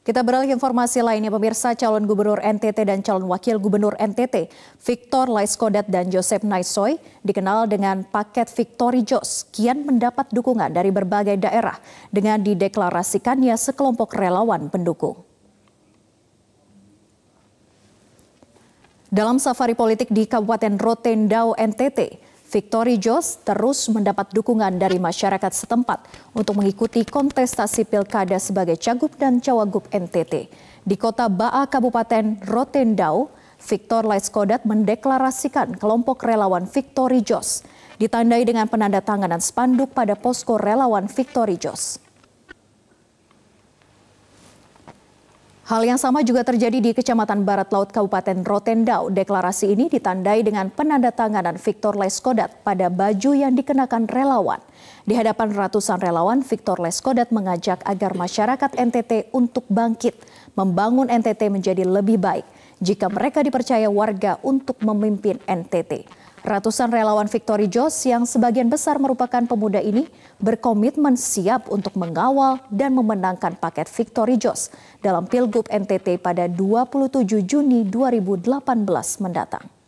Kita beralih informasi lainnya pemirsa calon gubernur NTT dan calon wakil gubernur NTT Victor Laiskodat dan Joseph Naisoy dikenal dengan paket Victory Jos kian mendapat dukungan dari berbagai daerah dengan dideklarasikannya sekelompok relawan pendukung. Dalam safari politik di Kabupaten Rotendao, NTT, Victory Jos terus mendapat dukungan dari masyarakat setempat untuk mengikuti kontestasi pilkada sebagai cagup dan cawagup NTT. Di kota Baa Kabupaten Rotendau, Victor Laiskodat mendeklarasikan kelompok relawan Victory Jos, ditandai dengan penandatanganan spanduk pada posko relawan Victory Jos. Hal yang sama juga terjadi di Kecamatan Barat Laut Kabupaten Rotendau. Deklarasi ini ditandai dengan penandatanganan Victor Leskodat pada baju yang dikenakan relawan. Di hadapan ratusan relawan, Victor Leskodat mengajak agar masyarakat NTT untuk bangkit, membangun NTT menjadi lebih baik jika mereka dipercaya warga untuk memimpin NTT. Ratusan relawan Victory Jos yang sebagian besar merupakan pemuda ini berkomitmen siap untuk mengawal dan memenangkan paket Victory Jos dalam Pilgub NTT pada 27 Juni 2018 mendatang.